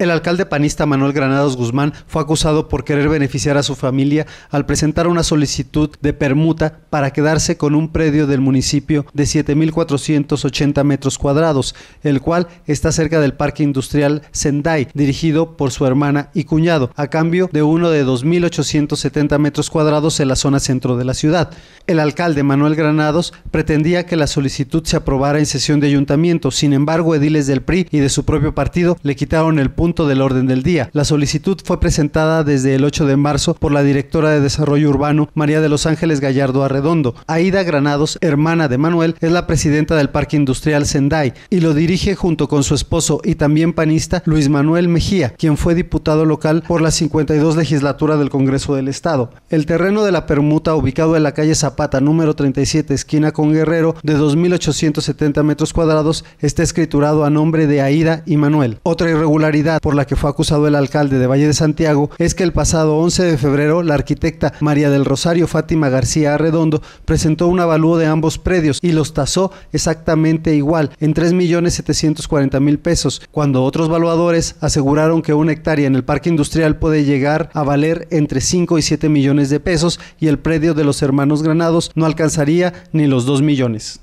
El alcalde panista Manuel Granados Guzmán fue acusado por querer beneficiar a su familia al presentar una solicitud de permuta para quedarse con un predio del municipio de 7.480 metros cuadrados, el cual está cerca del Parque Industrial Sendai, dirigido por su hermana y cuñado, a cambio de uno de 2.870 metros cuadrados en la zona centro de la ciudad. El alcalde Manuel Granados pretendía que la solicitud se aprobara en sesión de ayuntamiento, sin embargo, ediles del PRI y de su propio partido le quitaron el punto del orden del día. La solicitud fue presentada desde el 8 de marzo por la directora de Desarrollo Urbano, María de los Ángeles Gallardo Arredondo. Aida Granados, hermana de Manuel, es la presidenta del Parque Industrial Sendai y lo dirige junto con su esposo y también panista Luis Manuel Mejía, quien fue diputado local por la 52 legislatura del Congreso del Estado. El terreno de la permuta, ubicado en la calle Zapata, número 37, esquina con Guerrero, de 2.870 metros cuadrados, está escriturado a nombre de Aida y Manuel. Otra irregularidad por la que fue acusado el alcalde de Valle de Santiago es que el pasado 11 de febrero la arquitecta María del Rosario Fátima García Arredondo presentó un avalúo de ambos predios y los tasó exactamente igual, en 3.740.000 pesos, cuando otros valuadores aseguraron que una hectárea en el parque industrial puede llegar a valer entre 5 y 7 millones de pesos y el predio de los hermanos Granados no alcanzaría ni los 2 millones.